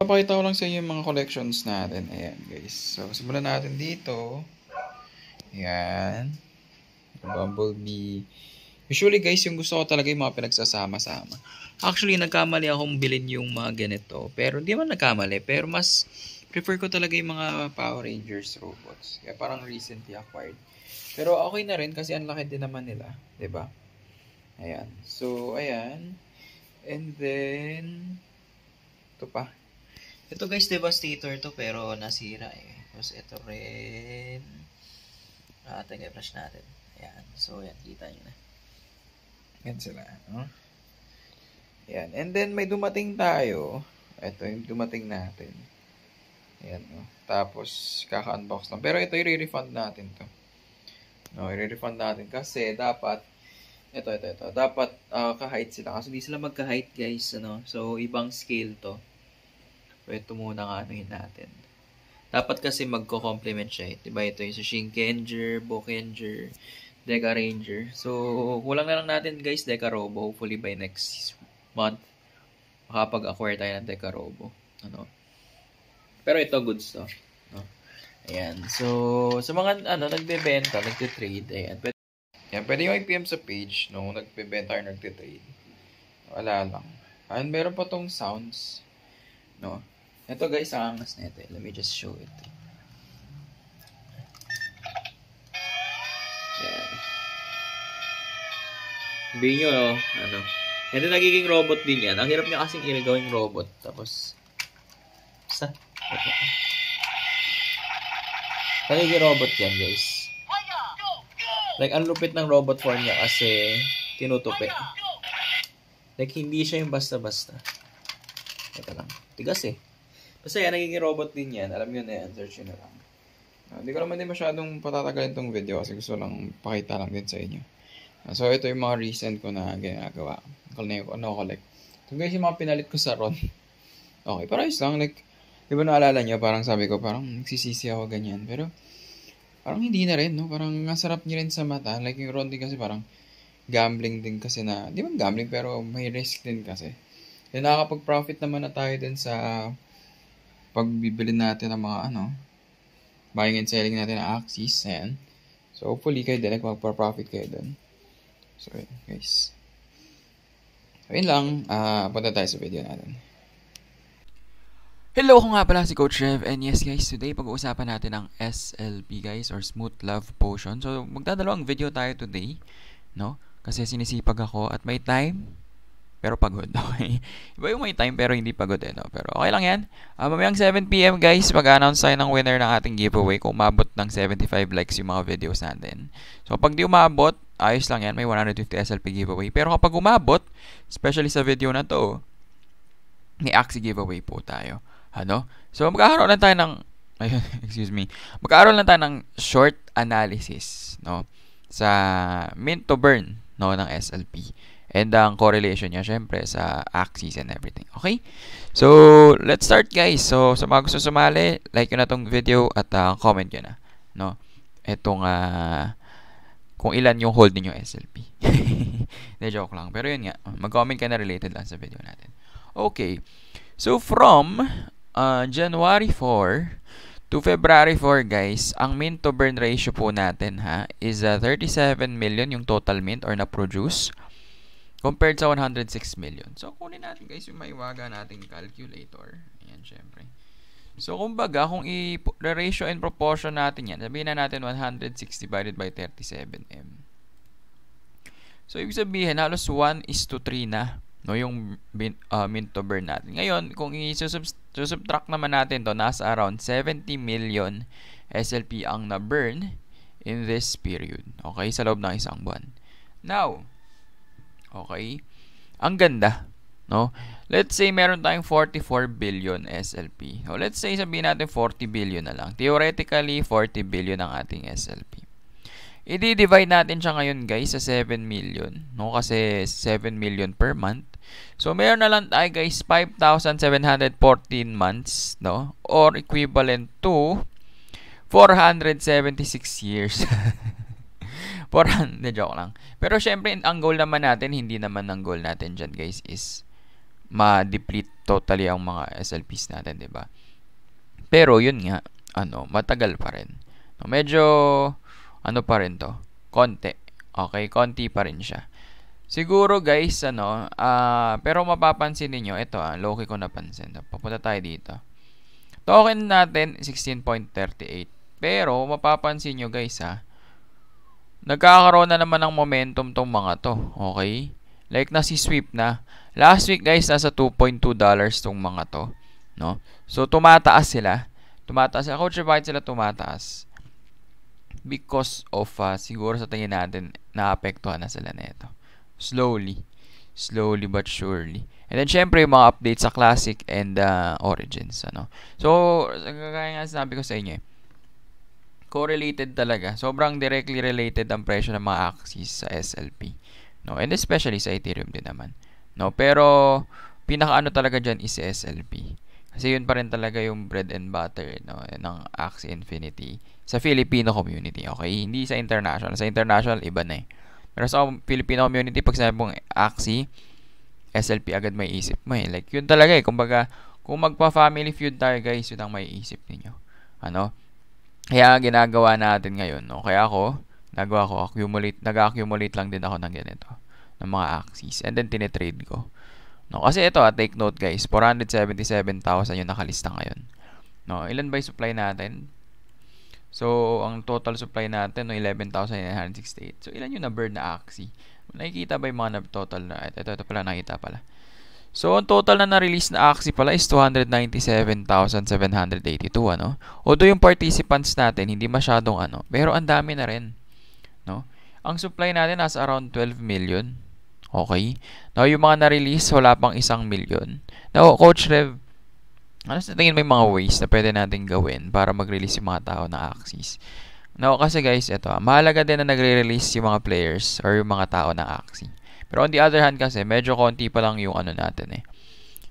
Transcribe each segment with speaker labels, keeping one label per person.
Speaker 1: Papakita ko lang sa inyo yung mga collections natin. Ayan, guys. So, simulan natin dito. Ayan. Bumblebee. Usually, guys, yung gusto ko talaga yung mga pinagsasama-sama. Actually, nagkamali akong bilhin yung mga ganito. Pero, hindi man nagkamali. Pero, mas prefer ko talaga yung mga Power Rangers robots. Kaya, parang recently acquired. Pero, okay na rin kasi ang laki din naman nila. ba diba? Ayan. So, ayan. And then, ito pa. Ito guys, devastator to pero nasira eh. Tapos ito rin. Ah, teka, brush natin. Ayan. So, yan. Kita nyo na. Yan sila. No? Ayan. And then, may dumating tayo. Ito yung dumating natin. Ayan. No? Tapos, kaka-unbox lang. Pero ito, i-refund natin to. No, i-refund natin. Kasi, dapat ito, ito, ito. Dapat uh, ka-height sila. Kasi hindi sila magka-height, guys. Ano? So, ibang scale to. So, ito muna ang anuhin natin. Dapat kasi magko-complement siya. Eh. Diba ito yung sa Shinkenger, Bokenger, Deca Ranger. So, kulang na lang natin guys, Deca Robo. Hopefully by next month, makapag-acquire tayo ng Deca Robo. Ano? Pero ito, goods to. No? Ayan. So, sa mga ano, nagbebenta, nagtitrade, ayan. Pwede, ayan, pwede yung IPM sa page, no? Nagbebenta or nagtitrade. Wala lang. And meron pa tong sounds. No? Ito guys, ang angas na ito. Let me just show it. Yan. Sabihin nyo, no? ano. Ito nagiging robot din yan. Ang hirap niya kasing gawing robot. Tapos, sa, ito. Nagiging robot yan, guys. Like, ang lupit ng robot form niya kasi tinutupi. Like, hindi siya yung basta-basta. Ito lang tigas eh. Basta yan, nagiging robot din yan. Alam nyo na yan, search nyo na lang. Ah, hindi uh, ko naman din masyadong patatagalin itong video kasi gusto lang pakita lang din sa inyo. Uh, so, ito yung mga recent ko na ginagawa. Na-collect. So, guys, yung mga pinalit ko sa Ron. okay, pero ayos lang. Like, di ba naalala nyo, parang sabi ko, parang nagsisisi ako ganyan. Pero, parang hindi na rin, no? Parang nasarap niya rin sa mata. Like, yung Ron din kasi parang gambling din kasi na, di ba gambling, pero may risk din kasi Then nakakapag-profit naman na tayo din sa pagbibili natin ng mga ano, buying and selling natin ng axis. Ayan. So, hopefully kayo din, magpa-profit kayo dun. So, guys. So, yun lang. Uh, punta tayo sa video natin. Hello ko nga pala si Coach Rev and yes guys, today pag-uusapan natin ang SLP guys or Smooth Love Potion. So magdadalawang video tayo today, no? Kasi sinisipag ako at may time pero pagod. Okay? Iba yung may time pero hindi pagod eh. No? Pero okay lang yan. Uh, mamayang 7pm guys, mag-announce tayo ng winner ng ating giveaway kung umabot ng 75 likes yung mga videos natin. So pag di umabot, ayos lang yan. May 150 SLP giveaway. Pero kapag umabot, especially sa video na to, may Axie giveaway po tayo. Ano? So magkakaroon lang tayo ng ayun, excuse me. Magkakaroon lang tayo ng short analysis, no? Sa mint to burn, no, ng SLP. And ang correlation niya, syempre, sa axis and everything. Okay? So, let's start, guys. So, sa mga gusto sumali, like nyo na tong video at uh, comment nyo na. No? Itong, uh, ah, kung ilan yung hold ninyo SLP. Hindi, joke lang. Pero yun nga, mag-comment ka na related lang sa video natin. Okay. So, from uh, January 4 to February 4, guys, ang mint to burn ratio po natin, ha, is uh, 37 million yung total mint or na-produce. Compared sa 106 million. So, kunin natin guys yung maiwaga nating calculator. Ayan, syempre. So, kumbaga, kung i-ratio and proportion natin yan, sabihin na natin 106 divided by 37M. So, ibig sabihin, halos 1 is to 3 na no, yung bin, uh, ah, mint to burn natin. Ngayon, kung i-subtract naman natin to, nasa around 70 million SLP ang na-burn in this period. Okay, sa loob ng isang buwan. Now, Okay? Ang ganda, no? Let's say meron tayong 44 billion SLP. So let's say sabihin natin 40 billion na lang. Theoretically, 40 billion ang ating SLP. I-divide natin siya ngayon guys sa 7 million, no? Kasi 7 million per month. So meron na lang tayo guys 5,714 months, no? Or equivalent to 476 years. Porang, de joke lang. Pero syempre, ang goal naman natin, hindi naman ang goal natin dyan guys is ma-deplete totally ang mga SLPs natin, di ba? Pero yun nga, ano, matagal pa rin. medyo, ano pa rin to? Konti. Okay, konti pa rin siya. Siguro guys, ano, uh, pero mapapansin niyo ito ah, low-key ko napansin. Papunta tayo dito. Token natin, 16.38. Pero, mapapansin nyo guys ha, ah, nagkakaroon na naman ng momentum tong mga to. Okay? Like na si sweep na. Last week guys, nasa 2.2 dollars tong mga to. No? So, tumataas sila. Tumataas sila. Coach, bakit sila tumataas? Because of, uh, siguro sa tingin natin, naapektuhan na sila nito. Slowly. Slowly but surely. And then, syempre, yung mga updates sa Classic and uh, Origins. Ano? So, kagaya nga sinabi ko sa inyo eh correlated talaga. Sobrang directly related ang presyo ng mga axis sa SLP. No, and especially sa Ethereum din naman. No, pero pinakaano talaga diyan is SLP. Kasi yun pa rin talaga yung bread and butter no, ng Axie Infinity sa Filipino community. Okay, hindi sa international. Sa international iba na eh. Pero sa Filipino community pag sinabi mong Axie, SLP agad may isip mo eh. Like yun talaga eh. Kumbaga, kung magpa-family feud tayo guys, yun ang may isip niyo. Ano? Kaya ginagawa natin ngayon, no? Kaya ako, nagawa ko, accumulate, nag-accumulate lang din ako ng ganito, ng mga axes. And then, tinetrade ko. No, kasi ito, ah, take note guys, 477,000 yung nakalista ngayon. No, ilan ba yung supply natin? So, ang total supply natin, no, 11,968. So, ilan yung na bird na axi? Nakikita ba yung mga na total na? Ito, ito pala, nakita pala. So, ang total na na-release na AXI pala is 297,782, ano? Although yung participants natin, hindi masyadong ano, pero ang dami na rin, no? Ang supply natin nasa around 12 million, okay? Now, yung mga na-release, wala pang isang million. Now, Coach Rev, ano sa tingin may mga ways na pwede natin gawin para mag-release yung mga tao ng AXIs? Now, kasi guys, ito, ah, mahalaga din na nagre-release yung mga players or yung mga tao ng AXI. Pero on the other hand kasi, medyo konti pa lang yung ano natin eh.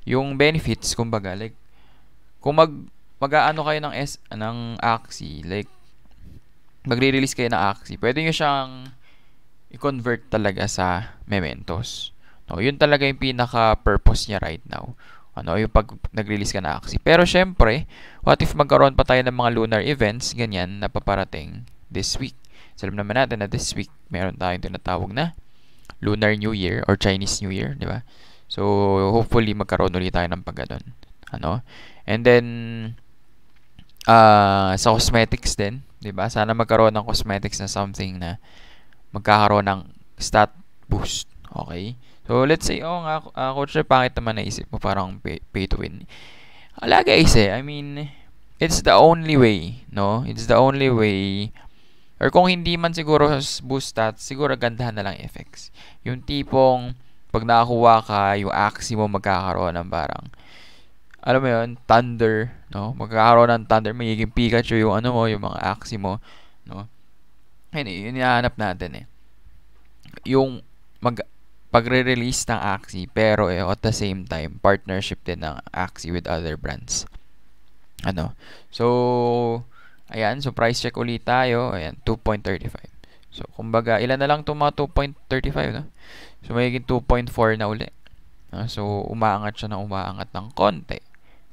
Speaker 1: Yung benefits, kumbaga, like, kung mag, mag-aano kayo ng, S, ng Axie, like, magre-release kayo ng Axie, pwede nyo siyang i-convert talaga sa mementos. No, yun talaga yung pinaka-purpose niya right now. Ano, yung pag nag-release ka na Axie. Pero syempre, what if magkaroon pa tayo ng mga lunar events, ganyan, na paparating this week. So, alam naman natin na this week, meron tayong tinatawag na Lunar New Year or Chinese New Year, di ba? So, hopefully magkaroon ulit tayo ng pagganon. Ano? And then uh, sa cosmetics din, 'di ba? Sana magkaroon ng cosmetics na something na magkakaroon ng stat boost. Okay? So, let's say, oh nga, uh, coach, pangit naman naisip mo parang pay, to win. Alaga is eh. I mean, it's the only way, no? It's the only way Or kung hindi man siguro boost stats, siguro gandahan na lang FX. Yung tipong pag nakakuha ka, yung axe mo magkakaroon ng parang alam mo yun, thunder, no? Magkakaroon ng thunder, magiging Pikachu yung ano mo, yung mga axe mo, no? Yun, yun hinahanap natin eh. Yung mag pagre-release ng axi pero eh, at the same time partnership din ng axi with other brands. Ano? So Ayan, so price check ulit tayo. Ayan, 2.35. So, kumbaga, ilan na lang itong mga 2.35, no? So, magiging 2.4 na uli. No? so, umaangat siya na umaangat ng konti.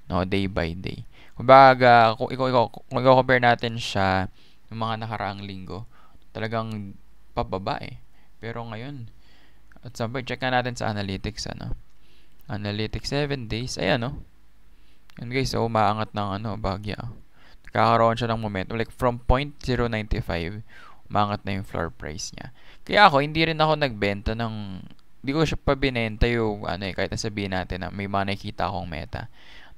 Speaker 1: No, day by day. Kumbaga, kung ikaw, ikaw, kung ikaw natin siya ng mga nakaraang linggo, talagang pababa eh. Pero ngayon, at some point, check na natin sa analytics, ano? Analytics 7 days. Ayan, no? Yun guys, so umaangat ng ano, bagya. Kakaroon siya ng momentum. Like, from 0.095, umangat na yung floor price niya. Kaya ako, hindi rin ako nagbenta ng... Hindi ko siya pa binenta yung... Ano eh, kahit sabihin natin na may mga nakikita akong meta.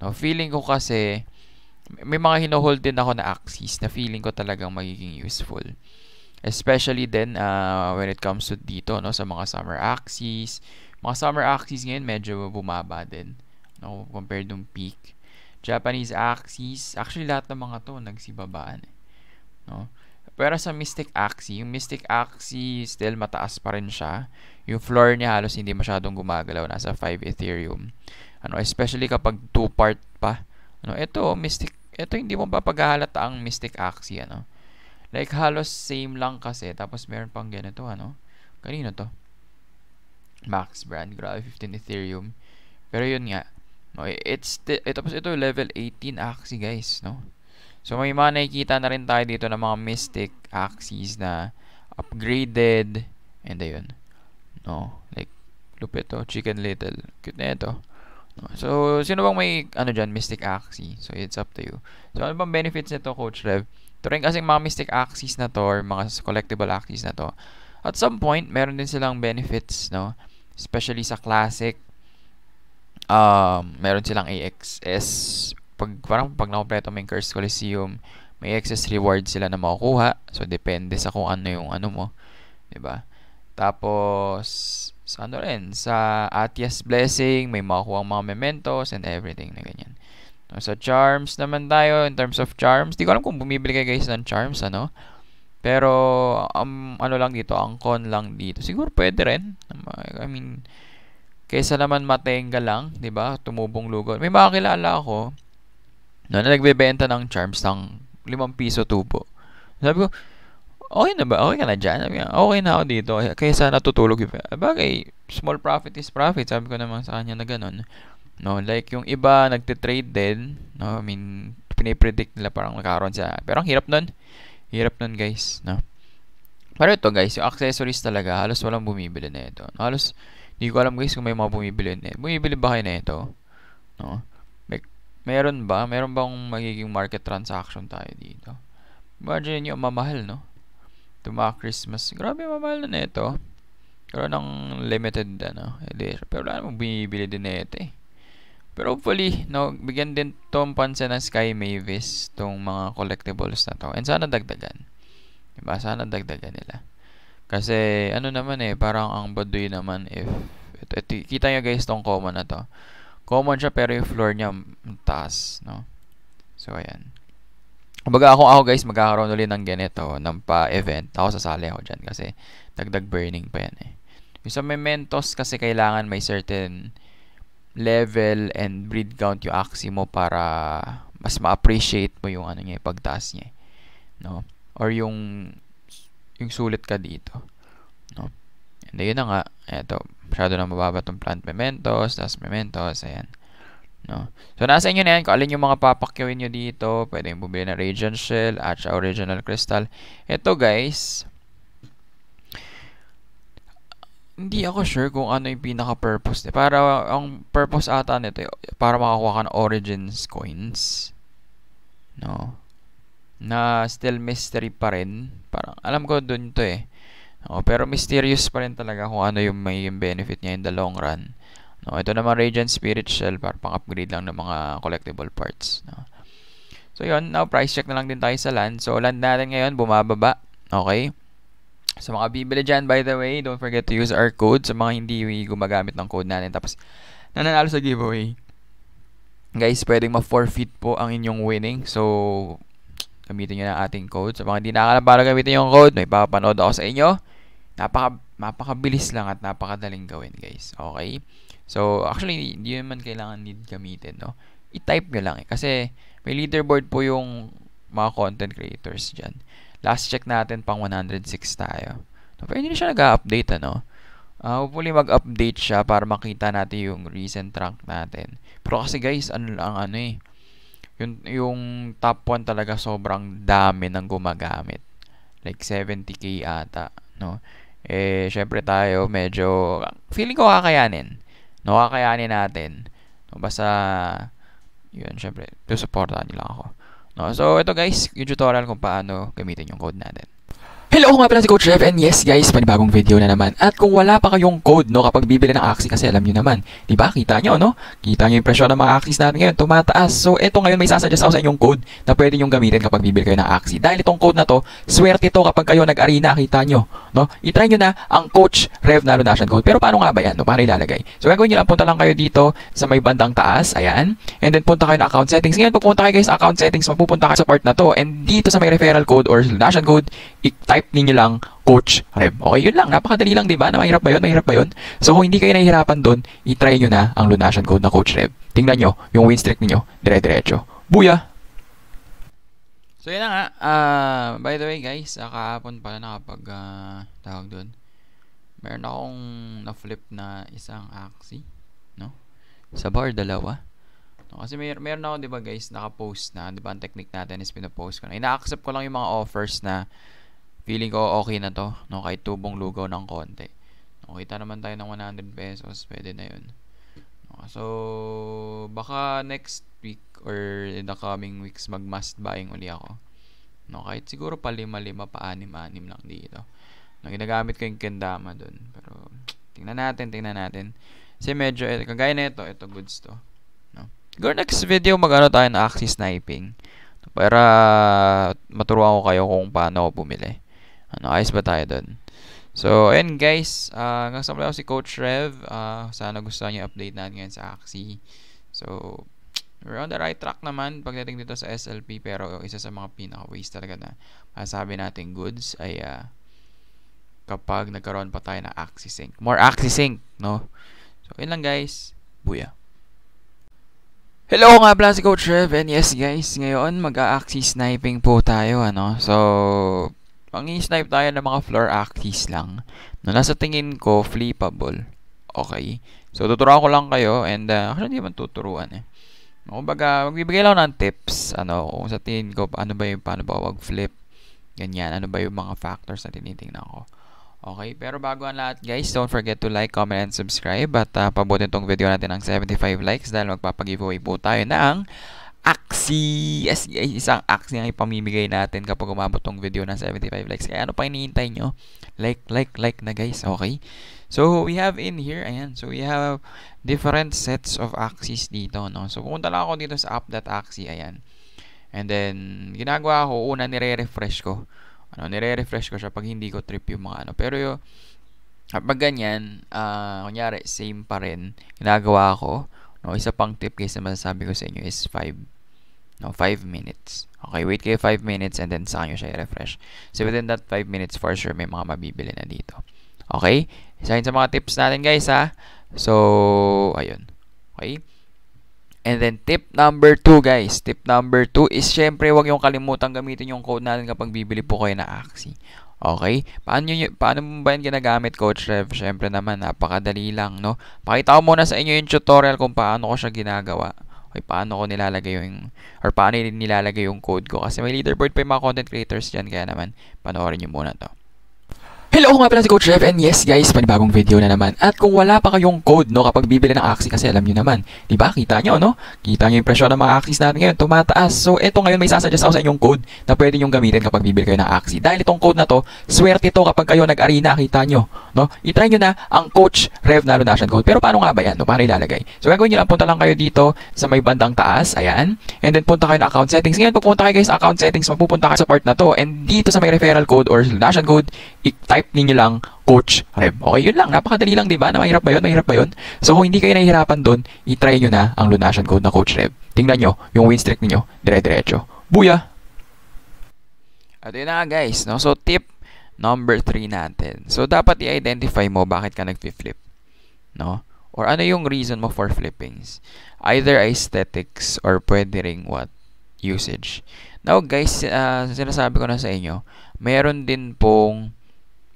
Speaker 1: No, feeling ko kasi... May mga hinohold din ako na axis na feeling ko talagang magiging useful. Especially then uh, when it comes to dito, no, sa mga summer axis. Mga summer axis ngayon medyo bumaba din. No, compared nung peak. Japanese axis. Actually, lahat ng mga to nagsibabaan. Eh. No? Pero sa Mystic Axie, yung Mystic Axie still mataas pa rin siya. Yung floor niya halos hindi masyadong gumagalaw. Nasa 5 Ethereum. Ano, especially kapag two-part pa. Ano, ito, Mystic, ito hindi mo papagalata ang Mystic Axie. Ano? Like, halos same lang kasi. Tapos, meron pang ganito. Ano? Kanino to? Max brand. Grabe, 15 Ethereum. Pero yun nga. No, it's eh, tapos ito level 18 axi guys, no. So may mga nakikita na rin tayo dito ng mga mystic axes na upgraded and ayun. No, like lupeto chicken little. Cute na ito. No. So sino bang may ano diyan mystic axis? So it's up to you. So ano bang benefits nito Coach Rev? Ito rin kasing mga mystic axes na to or mga collectible axes na to. At some point, meron din silang benefits, no? Especially sa classic um, meron silang AXS. Pag, parang pag nakompleto mo yung Curse Coliseum, may excess reward sila na makukuha. So, depende sa kung ano yung ano mo. ba diba? Tapos, sa ano rin, sa Atias Blessing, may makukuha mga mementos and everything na ganyan. So, sa charms naman tayo, in terms of charms, di ko alam kung bumibili kayo guys ng charms, ano. Pero, um, ano lang dito, ang con lang dito. Siguro pwede rin. I mean, Kaysa naman matenga lang, 'di ba? Tumubong lugod. May makakilala ako no, na nagbebenta ng charms ng 5 piso tubo. Sabi ko, okay na ba? Okay ka na dyan? Sabi nga, okay na ako dito. Kaysa natutulog yung... Bagay, small profit is profit. Sabi ko naman sa kanya na ganun. No, like yung iba, nagtitrade din. No, I mean, pinipredict nila parang magkakaroon siya. Pero ang hirap nun. Hirap nun, guys. No? Pero ito, guys, yung accessories talaga, halos walang bumibili na ito. Halos hindi ko alam guys kung may mga bumibili. Eh, bumibili ba kayo na ito? No? May, meron ba? Meron bang magiging market transaction tayo dito? Imagine nyo, mamahal, no? Tuma Christmas. Grabe, mamahal na ito. Karoon ng limited, ano, edition. Pero alam mo, bumibili din na ito eh. Pero hopefully, no, bigyan din tong pansin ng Sky Mavis tong mga collectibles na to. And sana dagdagan. Diba? Sana dagdagan nila. Kasi ano naman eh, parang ang baduy naman if ito, ito, kita nyo guys tong common na to. Common siya pero yung floor niya mm, taas, no? So ayan. Kumbaga ako ako guys magkakaroon ulit ng ganito ng pa-event. Ako sasali ako diyan kasi dagdag burning pa yan eh. Yung sa mementos kasi kailangan may certain level and breed count yung axi mo para mas ma-appreciate mo yung ano niya, eh, pagtaas niya. Eh, no? Or yung yung sulit ka dito. No? And yun na nga, eto, masyado na mababa tong plant mementos, tas mementos, ayan. No? So, nasa inyo na yan kung alin yung mga papakyawin nyo dito. Pwede yung bumili ng Radiant Shell at siya Original Crystal. Ito, guys, hindi ako sure kung ano yung pinaka-purpose. Para, ang purpose ata nito, para makakuha ka ng Origins Coins. No? na still mystery pa rin. Parang alam ko doon to eh. No, pero mysterious pa rin talaga kung ano yung may benefit niya in the long run. No, ito naman Radiant Spirit Shell para pang-upgrade lang ng mga collectible parts. No. So yon now price check na lang din tayo sa land. So land natin ngayon bumababa. Okay? Sa mga bibili dyan, by the way, don't forget to use our code sa mga hindi gumagamit ng code natin. Tapos, nananalo sa giveaway. Guys, pwedeng ma-forfeit po ang inyong winning. So, gamitin nyo na ating code. Sa so, mga hindi nakakalam para gamitin yung code, may papanood ako sa inyo. Napaka, napakabilis lang at napakadaling gawin guys. Okay? So, actually, hindi naman kailangan need gamitin, no? I-type nyo lang eh. Kasi may leaderboard po yung mga content creators dyan. Last check natin, pang 106 tayo. No, pero hindi na siya nag-update, ano? Uh, hopefully mag-update siya para makita natin yung recent rank natin. Pero kasi guys, ano lang ano eh, yung, yung top 1 talaga sobrang dami ng gumagamit. Like 70k ata, no? Eh, syempre tayo medyo, feeling ko kakayanin. No, kakayanin natin. No, basta, yun, syempre, susuportahan nyo nila ako. No, so, ito guys, yung tutorial kung paano gamitin yung code natin. Hello nga pala si Coach Rev and yes guys, panibagong video na naman. At kung wala pa kayong code no kapag bibili ng Axie kasi alam niyo naman, 'di ba? Kita niyo no? Kita niyo yung presyo ng mga Axies natin ngayon, tumataas. So eto ngayon may sasuggest ako sa inyong code na pwede niyo gamitin kapag bibili kayo ng Axie. Dahil itong code na to, swerte to kapag kayo nag-arena, kita niyo, no? I-try niyo na ang Coach Rev na donation code. Pero paano nga ba 'yan? No? Paano ilalagay? So gagawin niyo lang punta lang kayo dito sa may bandang taas, ayan. And then punta kayo ng account settings. Ngayon pupunta kayo guys account settings, mapupunta kayo sa part na to. And dito sa may referral code or donation code, i-type ninyo lang Coach Rev. Okay, yun lang. Napakadali lang, di ba? Na mahirap ba yun? Mahirap ba yun? So, kung hindi kayo nahihirapan doon, i-try nyo na ang lunation code na Coach Rev. Tingnan nyo, yung win streak ninyo, dire-diretso. Buya! So, yun na nga. Uh, by the way, guys, uh, kahapon pala nakapag uh, tawag doon. Meron akong na-flip na isang axi, no? Sa bar, dalawa. No, kasi may, meron ako, di ba guys, naka-post na. Di ba, ang technique natin is pina-post ko na. Ina-accept ko lang yung mga offers na Feeling ko okay na to. No, kahit tubong lugaw ng konti. No, kita naman tayo ng 100 pesos. Pwede na yun. No, so, baka next week or in the coming weeks mag-must buying uli ako. No, kahit siguro pa lima-lima pa anim-anim lang dito. No, ginagamit ko yung kendama dun. Pero, tingnan natin, tingnan natin. Kasi medyo, eh, kagaya na ito, ito goods to.
Speaker 2: No? Siguro next
Speaker 1: video mag-ano tayo na axis sniping. Para maturuan ko kayo kung paano bumili. Ano, ayos ba tayo doon? So, ayun guys, uh, hanggang sa si Coach Rev. Uh, sana gusto niyo update natin ngayon sa Axie. So, we're on the right track naman pagdating dito sa SLP pero isa sa mga pinaka waste talaga na masabi natin goods ay uh, kapag nagkaroon pa tayo ng axis sync. More axis sync, no? So, ayun lang guys. Buya. Hello nga pala si Coach Rev and yes guys, ngayon mag-axis sniping po tayo ano. So, Mangi-snipe tayo ng mga floor axis lang na nasa tingin ko flippable. Okay? So, tuturuan ko lang kayo and uh, actually hindi man tuturuan eh. Kumbaga, magbibigay lang ng tips ano, kung sa tingin ko ano ba yung paano ba wag flip. Ganyan, ano ba yung mga factors na tinitingnan ko. Okay, pero bago ang lahat guys, don't forget to like, comment, and subscribe at uh, pabutin tong video natin ng 75 likes dahil magpapag-giveaway po tayo na ang axis axi, eh, isang axis ang ipamimigay natin kapag umabot tong video ng 75 likes. Kaya ano pa hinihintay nyo? Like, like, like na guys, okay? So, we have in here, ayan, so we have different sets of axes dito, no? So, pupunta lang ako dito sa app.axi, ayan. And then, ginagawa ko, una nire-refresh ko. Ano, nire-refresh ko siya pag hindi ko trip yung mga ano. Pero yung, kapag ah, ganyan, uh, kunyari, same pa rin, ginagawa ko, no, isa pang tip guys na masasabi ko sa inyo is 5 No, 5 minutes. Okay, wait kayo 5 minutes and then saka nyo siya refresh So, within that 5 minutes, for sure, may mga mabibili na dito. Okay? Isa sa mga tips natin, guys, ha? So, ayun. Okay? And then, tip number 2, guys. Tip number 2 is, syempre, huwag yung kalimutan gamitin yung code natin kapag bibili po kayo na Axie. Okay? Paano, yun, paano mo ba yan ginagamit, Coach Rev? Syempre naman, napakadali lang, no? Pakita ko muna sa inyo yung tutorial kung paano ko siya ginagawa okay, paano ko nilalagay yung, or paano nilalagay yung code ko. Kasi may leaderboard pa yung mga content creators dyan, kaya naman, panoorin nyo muna to. Hello ako nga pala si Coach Rev and yes guys, panibagong video na naman. At kung wala pa kayong code no kapag bibili ng Axie kasi alam niyo naman, 'di ba? Kita niyo no? Kita niyo yung presyo ng mga Axies natin ngayon, tumataas. So eto ngayon may sasuggest ako sa inyong code na pwede niyo gamitin kapag bibili kayo ng Axie. Dahil itong code na to, swerte to kapag kayo nag-arena, kita niyo, no? I-try niyo na ang Coach Rev na donation code. Pero paano nga ba 'yan? No? Paano ilalagay? So gagawin niyo lang punta lang kayo dito sa may bandang taas, ayan. And then punta kayo na account settings. Ngayon pupunta kayo guys account settings, mapupunta kayo sa part na to. And dito sa may referral code or donation code, i-type ninyo lang Coach Rev. Okay, yun lang. Napakadali lang, di ba? Na mahirap ba yun? Mahirap ba yun? So, kung hindi kayo nahihirapan doon, i-try nyo na ang lunation code na Coach Rev. Tingnan nyo, yung win streak ninyo, dire-diretso. Buya! At yun na nga guys, no? So, tip number 3 natin. So, dapat i-identify mo bakit ka nag-flip. No? Or ano yung reason mo for flippings. Either aesthetics or pwede ring what? Usage. Now guys, uh, sinasabi ko na sa inyo, meron din pong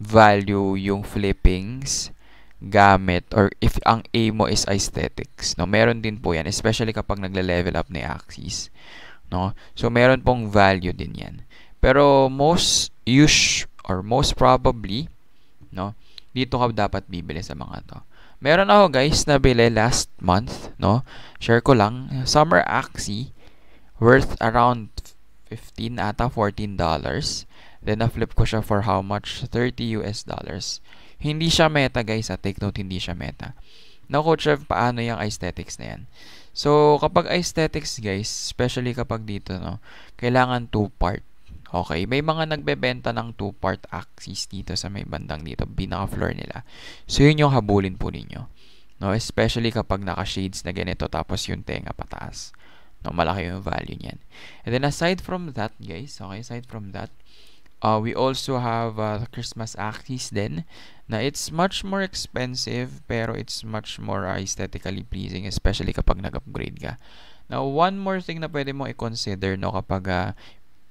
Speaker 1: value yung flippings gamit or if ang aim mo is aesthetics, no? Meron din po 'yan, especially kapag nagle-level up ni axis, no? So meron pong value din 'yan. Pero most use or most probably, no? Dito ka dapat bibili sa mga 'to. Meron ako guys na bili last month, no? Share ko lang, Summer Axie worth around 15 ata 14 dollars. Then, na flip ko siya for how much? 30 US dollars. Hindi siya meta, guys. Ha? Ah. Take note, hindi siya meta. Now, Coach Rev, paano yung aesthetics na yan? So, kapag aesthetics, guys, especially kapag dito, no, kailangan two-part. Okay, may mga nagbebenta ng two-part axis dito sa may bandang dito, pinaka-floor nila. So, yun yung habulin po ninyo. No, especially kapag naka-shades na ganito tapos yung tenga pataas. No, malaki yung value niyan. And then aside from that, guys, okay, aside from that, Uh, we also have uh, Christmas Actis then na it's much more expensive pero it's much more uh, aesthetically pleasing especially kapag nag-upgrade ka. Now, one more thing na pwede mo i-consider no kapag uh,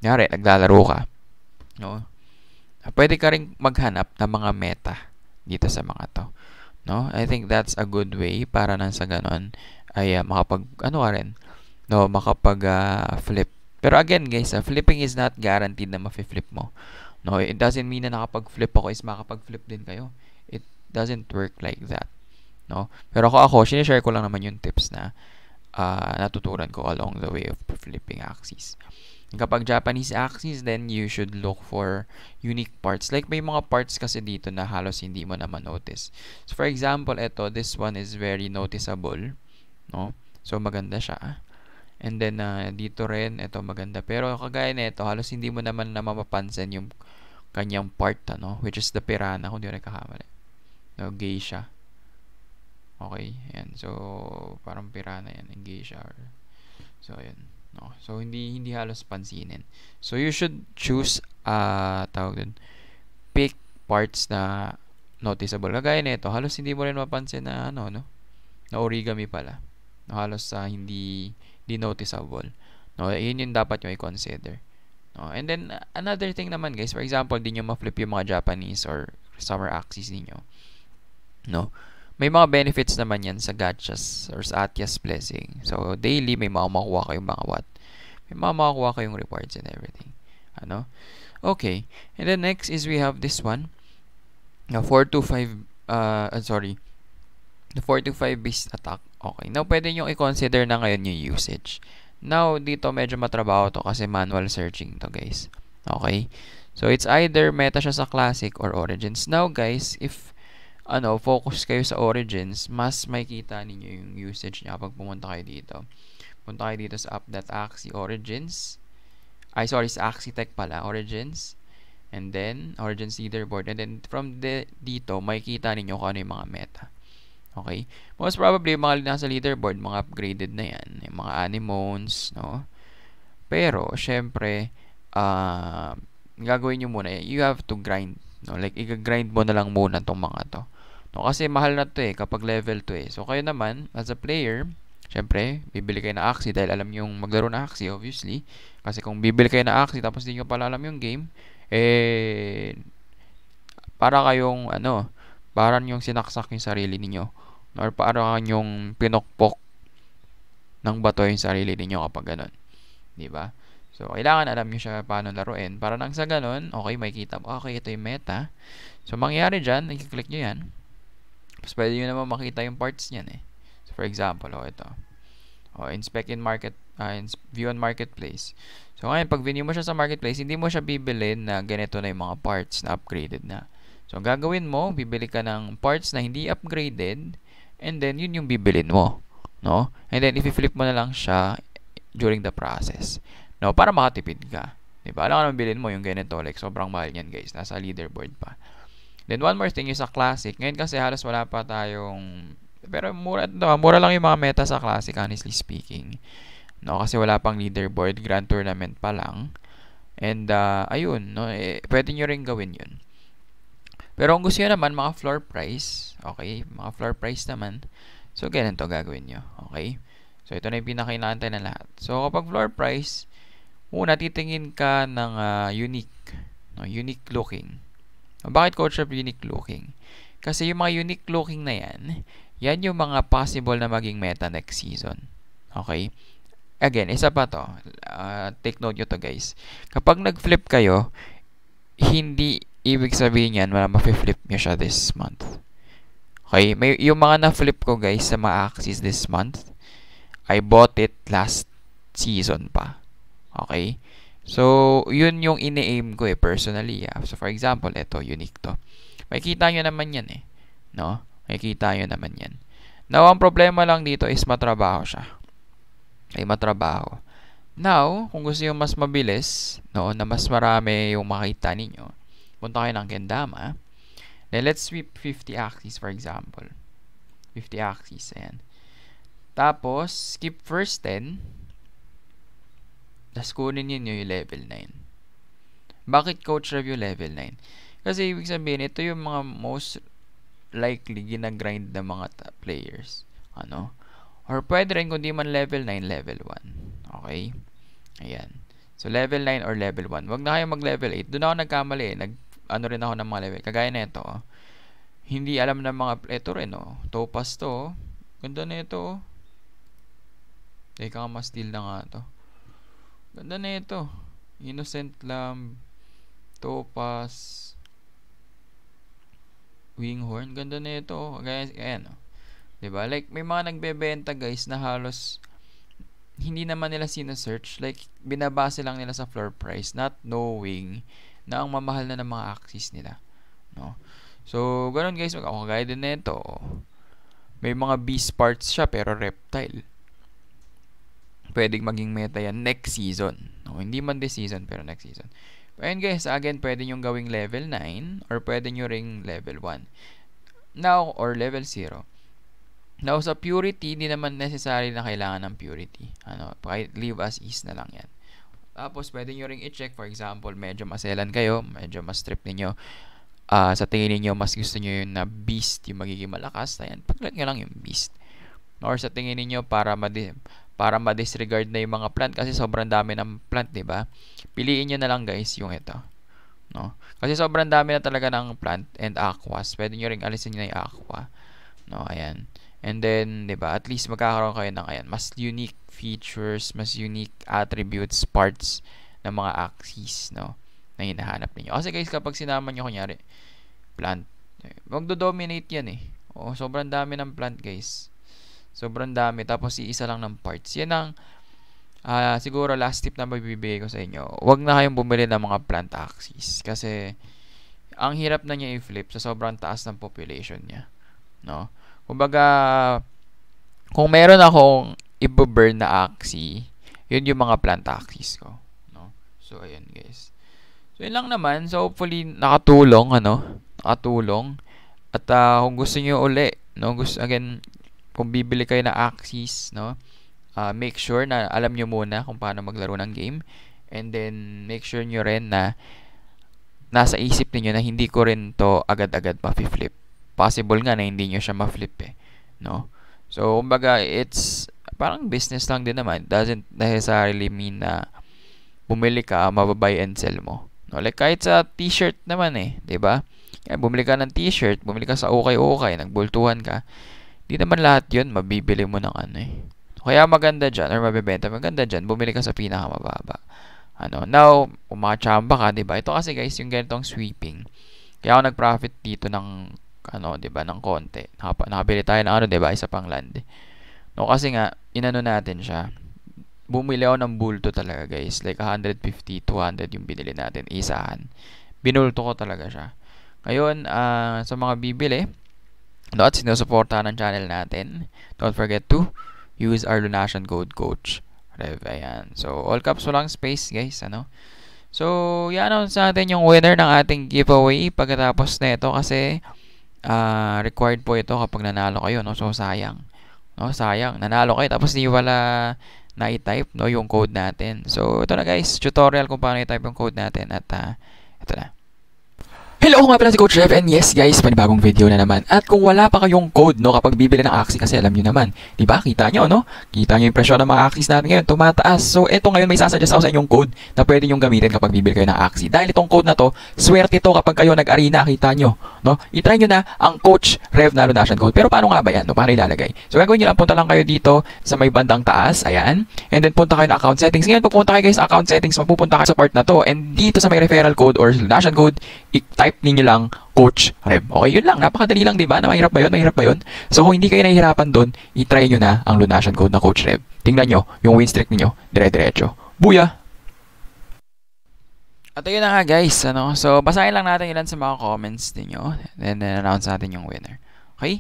Speaker 1: nyari, naglalaro ka. No? Pwede ka ring maghanap ng mga meta dito sa mga to. No? I think that's a good way para nang sa ganon ay uh, makapag ano ka rin no makapag uh, flip pero again guys, uh, flipping is not guaranteed na ma flip mo. No, it doesn't mean na nakapag-flip ako is makapag-flip din kayo. It doesn't work like that. No? Pero ako ako, sinishare ko lang naman yung tips na uh, natutunan ko along the way of flipping axes. Kapag Japanese axes, then you should look for unique parts. Like may mga parts kasi dito na halos hindi mo naman notice So for example, ito, this one is very noticeable. No? So maganda siya. Ah. And then, uh, dito rin, ito maganda. Pero kagaya na ito, halos hindi mo naman na mapapansin yung kanyang part, ano? Which is the pirana, kung di ko nagkakamali. No, geisha. Okay, ayan. So, parang pirana yan, geisha. so, ayan. No. So, hindi, hindi halos pansinin. So, you should choose, uh, tawag dun, pick parts na noticeable. Kagaya na ito, halos hindi mo rin mapansin na, ano, no? Na origami pala. No, halos uh, hindi, di noticeable. No, yun yung dapat nyo i-consider. No, and then, another thing naman guys, for example, di nyo ma-flip yung mga Japanese or summer axis niyo No? May mga benefits naman yan sa gachas or sa Atlas Blessing. So, daily, may mga makukuha kayong mga what. May mga makukuha kayong rewards and everything. Ano? Okay. And then next is we have this one. 4 to 5, uh, uh, sorry. The 4 to 5 beast attack Okay. Now, pwede nyo i-consider na ngayon yung usage. Now, dito medyo matrabaho to kasi manual searching to, guys. Okay? So, it's either meta siya sa classic or origins. Now, guys, if ano, focus kayo sa origins, mas makikita ninyo yung usage niya pag pumunta kayo dito. Punta kayo dito sa app.axi origins. Ay, sorry, sa Tech pala, origins. And then, origins leaderboard. And then, from the, dito, makikita ninyo kung ano yung mga meta. Okay? Most probably, mga nasa leaderboard, mga upgraded na yan. Yung mga anemones, no? Pero, syempre, uh, gagawin nyo muna, you have to grind. No? Like, i-grind mo na lang muna tong mga to. No? Kasi mahal na to eh, kapag level 2 eh. So, kayo naman, as a player, syempre, bibili kayo na Axie dahil alam yung maglaro na Axie, obviously. Kasi kung bibili kayo na Axie tapos hindi nyo pala alam yung game, eh, para kayong, ano, parang yung sinaksak yung sarili ninyo or parang kanyong pinokpok ng bato yung sarili ninyo kapag ganun. Di ba? So, kailangan alam nyo siya paano laruin. Para nang sa ganun, okay, may kita mo. Okay, ito yung meta. So, mangyari dyan, i-click nyo yan. Tapos, pwede nyo naman makita yung parts niyan eh. So, for example, oh, ito. Oh, inspect in market, uh, ins view on marketplace. So, ngayon, pag view mo siya sa marketplace, hindi mo siya bibilin na ganito na yung mga parts na upgraded na. So, ang gagawin mo, bibili ka ng parts na hindi upgraded, and then yun yung bibilin mo, no? And then i-flip mo na lang siya during the process. No, para makatipid ka. 'Di ba? Alam ka naman bilhin mo yung ganito, like sobrang mahal niyan, guys. Nasa leaderboard pa. Then one more thing is sa classic. Ngayon kasi halos wala pa tayong pero mura, no, mura lang yung mga meta sa classic honestly speaking. No, kasi wala pang leaderboard, grand tournament pa lang. And uh, ayun, no, eh, pwede niyo ring gawin 'yun. Pero kung gusto nyo naman mga floor price, okay, mga floor price naman, so ganito gagawin nyo, okay? So ito na yung pinakainantay na lahat. So kapag floor price, una titingin ka ng uh, unique, no, unique looking. bakit coach up unique looking? Kasi yung mga unique looking na yan, yan yung mga possible na maging meta next season. Okay? Again, isa pa to. Uh, take note nyo to guys. Kapag nag-flip kayo, hindi ibig sabihin yan, ma-flip nyo siya this month. Okay, may, yung mga na-flip ko guys sa mga axis this month, I bought it last season pa. Okay? So, yun yung ini-aim ko eh, personally. Ah. So, for example, ito, unique to. Makikita nyo naman yan eh. No? Makikita nyo naman yan. Now, ang problema lang dito is matrabaho siya. Ay, matrabaho. Now, kung gusto yung mas mabilis, no, na mas marami yung makita ninyo, Punta kayo ng gendama. Then, let's sweep 50 axis for example. 50 axis. Ayan. Tapos, skip first 10. Tapos, kunin ninyo yung level 9. Bakit coach review level 9? Kasi, ibig sabihin, ito yung mga most likely ginagrind ng mga players. Ano? Or pwede rin kung di man level 9, level 1. Okay? Ayan. So, level 9 or level 1. Huwag na kayo mag-level 8. Doon ako nagkamali eh. Nag ano rin ako ng mga level. Kagaya nito, oh. hindi alam ng mga, ito rin, oh. Topaz to, oh. Ganda na ito, oh. Teka, mas deal na nga to. Ganda na ito. Innocent Lamb, Topaz, Winghorn. Ganda na ito, oh. Guys, ayan, oh. Diba? Like, may mga nagbebenta, guys, na halos hindi naman nila sina-search. Like, binabase lang nila sa floor price, not knowing na ang mamahal na ng mga axis nila. No? So, ganun guys, mag-ako gaya din nito. May mga beast parts siya pero reptile. Pwedeng maging meta yan next season. No, hindi man this season pero next season. Ayun guys, again, pwede nyo gawing level 9 or pwede nyo ring level 1. Now, or level 0. Now, sa purity, hindi naman necessary na kailangan ng purity. Ano, leave as is na lang yan. Tapos, pwede nyo ring i-check. For example, medyo maselan kayo, medyo mas trip ninyo. Uh, sa tingin niyo mas gusto niyo yung na beast, yung magiging malakas. Ayan, pag-click nyo lang yung beast. Or sa tingin niyo para madi para ma-disregard na yung mga plant kasi sobrang dami ng plant, 'di ba? Piliin niyo na lang guys yung ito. No. Kasi sobrang dami na talaga ng plant and aquas. Pwede niyo ring alisin yung aqua. No, ayan. And then, 'di ba? At least magkakaroon kayo ng ayan, mas unique features, mas unique attributes, parts ng mga axes, no? Na hinahanap niyo. Kasi guys, kapag sinama niyo kunyari plant, eh, magdo-dominate 'yan eh. Oh, sobrang dami ng plant, guys. Sobrang dami tapos iisa lang ng parts. 'Yan ang uh, siguro last tip na mabibigay ko sa inyo. Huwag na kayong bumili ng mga plant axes. kasi ang hirap na niya i-flip sa sobrang taas ng population niya, no? Kumbaga, kung meron akong ibo-burn na axis, yun yung mga plant axis ko. No? So, ayun guys. So, yun lang naman. So, hopefully, nakatulong, ano? Nakatulong. At uh, kung gusto niyo uli, no? Gusto, again, kung bibili kayo na axis, no? Uh, make sure na alam niyo muna kung paano maglaro ng game. And then, make sure niyo rin na nasa isip niyo na hindi ko rin to agad-agad ma-flip possible nga na hindi nyo siya ma-flip eh. No? So, kumbaga, it's parang business lang din naman. Doesn't necessarily mean na bumili ka, mababay and sell mo. No? Like, kahit sa t-shirt naman eh, ba diba? Kaya bumili ka ng t-shirt, bumili ka sa okay-okay, nagbultuhan ka. hindi naman lahat yun, mabibili mo ng ano eh. Kaya maganda dyan, or mabibenta, maganda dyan, bumili ka sa pinakamababa. Ano, now, kung makachamba ka, diba? Ito kasi guys, yung ganitong sweeping. Kaya ako nag-profit dito ng ano, 'di ba, ng konti. Nakap nakabili tayo ng ano, 'di ba, isa pang land. Eh. No, kasi nga inano natin siya. Bumili ako ng bulto talaga, guys. Like 150, 200 yung binili natin isahan. Binulto ko talaga siya. Ngayon, uh, sa mga bibili, no, at sinusuportahan ng channel natin, don't forget to use our donation code coach. Rev, ayan. So, all caps walang space, guys, ano. So, i-announce natin yung winner ng ating giveaway pagkatapos nito kasi uh, required po ito kapag nanalo kayo, no? So, sayang. No? Sayang. Nanalo kayo. Tapos, di wala na type no? Yung code natin. So, ito na guys. Tutorial kung paano i-type yung code natin. At, uh, ito na. Hello ako nga pala si Coach Rev and yes guys, panibagong video na naman. At kung wala pa kayong code no kapag bibili ng Axie kasi alam niyo naman, 'di ba? Kita niyo no? Kita niyo yung presyo ng mga Axies natin ngayon, tumataas. So eto ngayon may sasuggest ako sa inyong code na pwede niyo gamitin kapag bibili kayo ng Axie. Dahil itong code na to, swerte to kapag kayo nag-arena, kita niyo, no? I-try niyo na ang Coach Rev na donation code. Pero paano nga ba 'yan? No? Paano ilalagay? So gagawin niyo lang punta lang kayo dito sa may bandang taas, ayan. And then punta kayo ng account settings. Ngayon pupunta kayo guys sa account settings, mapupunta kayo sa part na to and dito sa may referral code or donation code, i-type type ninyo lang Coach Rev. Okay, yun lang. Napakadali lang, di ba? Na mahirap ba yun? Mahirap ba yun? So, kung hindi kayo nahihirapan doon, i-try nyo na ang lunation code na Coach Rev. Tingnan nyo, yung win streak niyo dire-diretso. Buya! At ayun na nga guys, ano? So, basahin lang natin ilan sa mga comments ninyo. Then, then announce natin yung winner. Okay?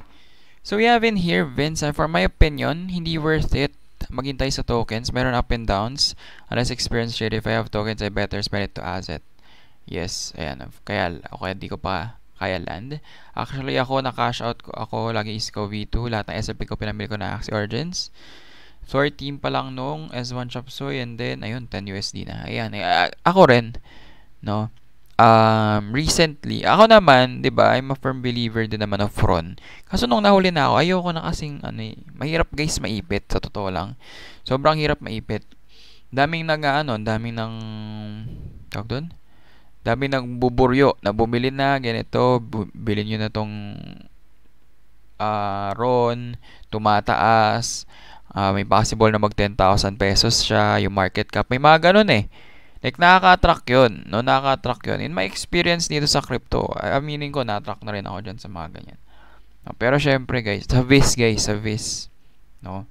Speaker 1: So, we have in here, Vince, for my opinion, hindi worth it maghintay sa tokens. Meron up and downs. Unless experience trade, if I have tokens, I better spend it to asset. Yes, ayan. Kaya, okay, di ko pa kaya land. Actually, ako na-cash out ko. Ako lagi is ko V2. Lahat ng SLP ko pinamili ko na Axie Origins. 13 pa lang nung S1 Shop Soy and then, ayun, 10 USD na. Ayan, eh, ay, ako rin, no? Um, recently, ako naman, di ba, I'm a firm believer din naman of Ron. Kaso nung nahuli na ako, ayoko na kasing, ano eh, mahirap guys maipit, sa totoo lang. Sobrang hirap maipit. Daming nag, ano, daming nang, tawag doon? Dami nang buburyo na bumili na ganito, bilhin niyo na tong uh, RON, tumataas, uh, may possible na mag 10,000 pesos siya, yung market cap, may mga ganun eh. Like, nakaka-attract yun. No? Nakaka-attract yun. In my experience dito sa crypto, I meaning ko, na-attract na rin ako dyan sa mga ganyan. No? Pero, syempre, guys, sa VIS, guys, sa VIS. No?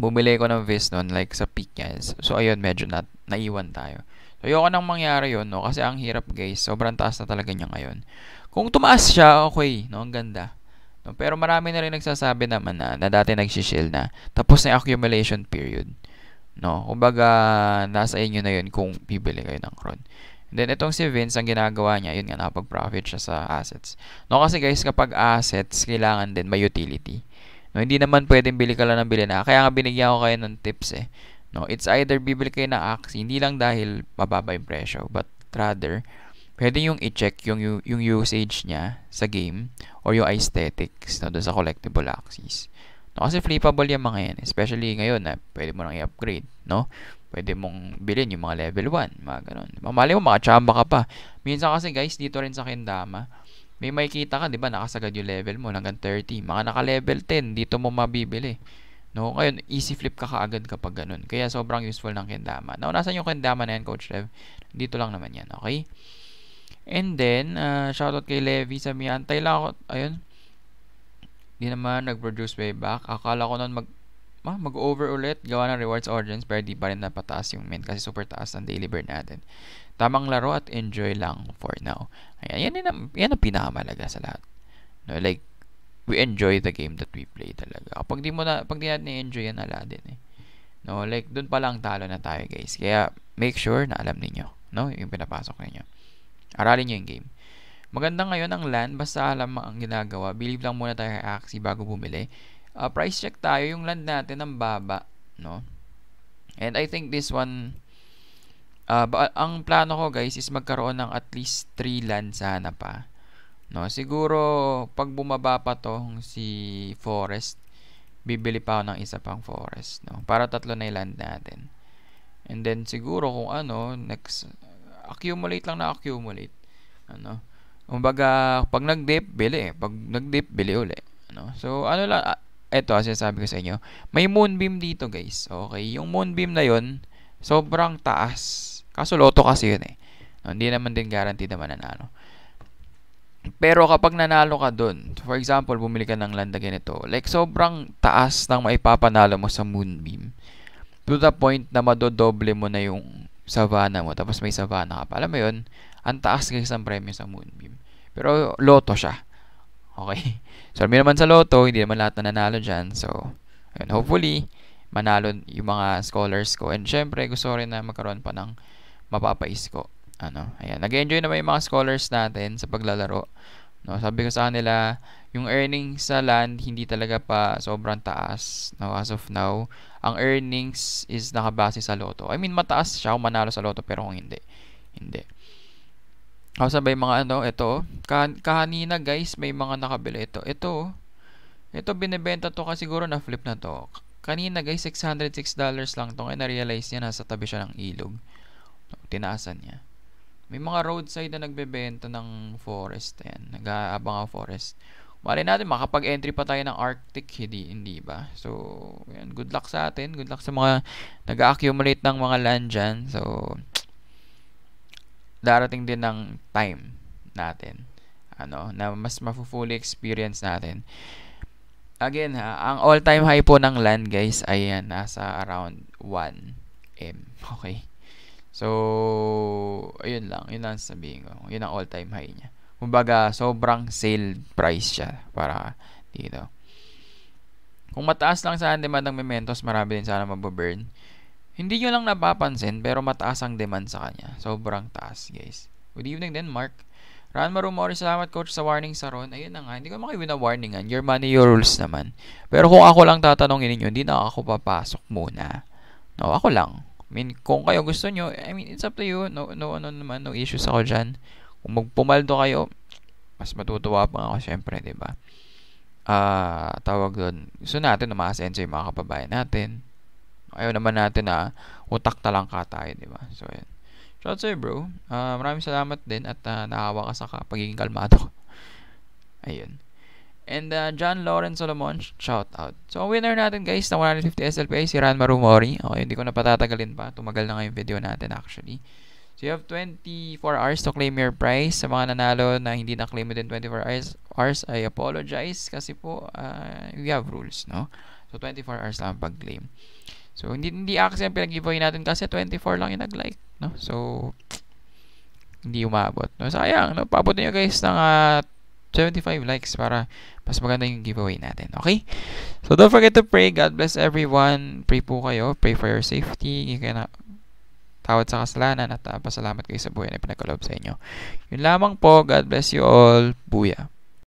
Speaker 1: Bumili ko ng VIS noon, like, sa peak niya. So, ayun, medyo na naiwan tayo. So, ayoko nang mangyari yon no? Kasi ang hirap, guys. Sobrang taas na talaga niya ngayon. Kung tumaas siya, okay, no? Ang ganda. No? Pero marami na rin nagsasabi naman na, na dati nagsishell na. Tapos na yung accumulation period. No? Kumbaga, nasa inyo na yun kung bibili kayo ng Kron. then, itong si Vince, ang ginagawa niya, yun nga, nakapag-profit siya sa assets. No, kasi guys, kapag assets, kailangan din may utility. No, hindi naman pwedeng bili ka lang ng bili na. Kaya nga binigyan ko kayo ng tips eh. No, it's either bibili kayo ng Axie, hindi lang dahil mababa yung presyo, but rather, pwede yung i-check yung, yung usage niya sa game or yung aesthetics no, sa collectible axes. No, kasi flippable yung mga yan, especially ngayon na pwede mo nang i-upgrade, no? Pwede mong bilhin yung mga level 1, mga ganun. Mamali mo, makachamba ka pa. Minsan kasi guys, dito rin sa Kendama, may makikita ka, di ba, nakasagad yung level mo hanggang 30. Mga naka-level 10, dito mo mabibili. No? Ngayon, easy flip ka kaagad kapag ganun. Kaya sobrang useful ng kendama. Now, nasaan yung kendama na yan, Coach Rev? Dito lang naman yan, okay? And then, uh, shoutout kay Levi sa Miantay lang ako. Ayun. Hindi naman nag-produce way back. Akala ko noon mag ah, mag-over ulit. Gawa ng rewards audience pero di pa rin napataas yung mint kasi super taas ang daily burn natin. Tamang laro at enjoy lang for now. Ayan, yan, yan, ang, yan ang pinakamalaga sa lahat. No, like, we enjoy the game that we play talaga. Kapag oh, di mo na, pag di natin enjoy yan, ala din eh. No, like, dun pa lang talo na tayo, guys. Kaya, make sure na alam niyo no? Yung pinapasok niyo Aralin niyo yung game. Maganda ngayon ang land, basta alam mo ang ginagawa. Believe lang muna tayo kay Axie bago bumili. Uh, price check tayo, yung land natin ang baba, no? And I think this one, uh, ang plano ko guys is magkaroon ng at least 3 land sana pa No, siguro pag bumaba pa tong si forest, bibili pa ako ng isa pang forest, no. Para tatlo na i land natin. And then siguro kung ano, next accumulate lang na accumulate. Ano? Umbaga, pag nag-dip, bili. Pag nag-dip, bili uli. Ano? So, ano lang, ah, eto, sinasabi ko sa inyo, may moonbeam dito, guys. Okay, yung moonbeam na yon sobrang taas. Kaso loto kasi yun eh. No, hindi naman din guaranteed na mananalo. Pero kapag nanalo ka doon, for example, bumili ka ng land ganito, like sobrang taas ng maipapanalo mo sa moonbeam to the point na madodoble mo na yung savana mo. Tapos may savana ka pa. Alam mo yun, ang taas ng isang premyo sa moonbeam. Pero loto siya. Okay? So, alam naman sa loto, hindi naman lahat na nanalo dyan. So, ayun, hopefully, manalo yung mga scholars ko. And syempre, gusto rin na magkaroon pa ng mapapais ko ano, ayan, nag-enjoy naman yung mga scholars natin sa paglalaro. No, sabi ko sa kanila, yung earnings sa land hindi talaga pa sobrang taas no, as of now. Ang earnings is nakabase sa loto. I mean, mataas siya kung manalo sa loto pero kung hindi, hindi. Ako sabay mga ano, ito, kan kanina guys, may mga nakabili ito. Ito, ito binebenta to kasi siguro na flip na to. Kanina guys, $606 dollars lang to. Kaya na-realize niya nasa tabi siya ng ilog. Tinaasan niya. May mga roadside na nagbebenta ng forest. Ayan, nag-aabang ang forest. Mali natin, makapag-entry pa tayo ng Arctic, hindi, hindi ba? So, ayan, good luck sa atin. Good luck sa mga nag-accumulate ng mga land dyan. So, darating din ng time natin. Ano, na mas mafu experience natin. Again, ha, ang all-time high po ng land, guys, ay yan, nasa around 1M. Okay. So, ayun lang. Yun lang sabihin ko. Yun ang all-time high niya. Kumbaga, sobrang sale price siya para dito. Kung mataas lang sa demand ng mementos, marami din sana mababurn. Hindi nyo lang napapansin, pero mataas ang demand sa kanya. Sobrang taas, guys. Good evening din, Mark. Ran Marumori, salamat coach sa warning sa Ron. Ayun na nga, hindi ko makiwin na warningan. Your money, your rules naman. Pero kung ako lang tatanungin ninyo, hindi na ako papasok muna. No, ako lang. I mean, kung kayo gusto nyo, I mean, it's up to you. No, no, ano naman, no issues ako dyan. Kung magpumaldo kayo, mas matutuwa pa ako syempre, di ba? Ah, uh, tawag doon. Gusto natin na mas enjoy yung mga kababayan natin. Ayaw naman natin na utak talangka tayo, di ba? So, yan. Shout sa'yo, bro. Uh, maraming salamat din at uh, ah, nakawa ka sa pagiging kalmado. Ayun. And uh, John Lawrence Solomon, shout out. So, winner natin guys ng 150 SLPA, si Ran Marumori. Okay, hindi ko na patatagalin pa. Tumagal na nga yung video natin actually. So, you have 24 hours to claim your prize. Sa mga nanalo na hindi na-claim within 24 hours, I apologize kasi po uh, we have rules, no? So, 24 hours lang pag-claim. So, hindi, hindi access yung pinag-giveaway natin kasi 24 lang yung nag-like, no? So, hindi umabot. No? Sayang, no? Paabot niyo guys ng uh, 75 likes para mas maganda yung giveaway natin. Okay? So, don't forget to pray. God bless everyone. Pray po kayo. Pray for your safety. Kayo na tawad sa kasalanan at uh, pasalamat kayo sa buhay na pinagkalob sa inyo. Yun lamang po. God bless you all. Buya.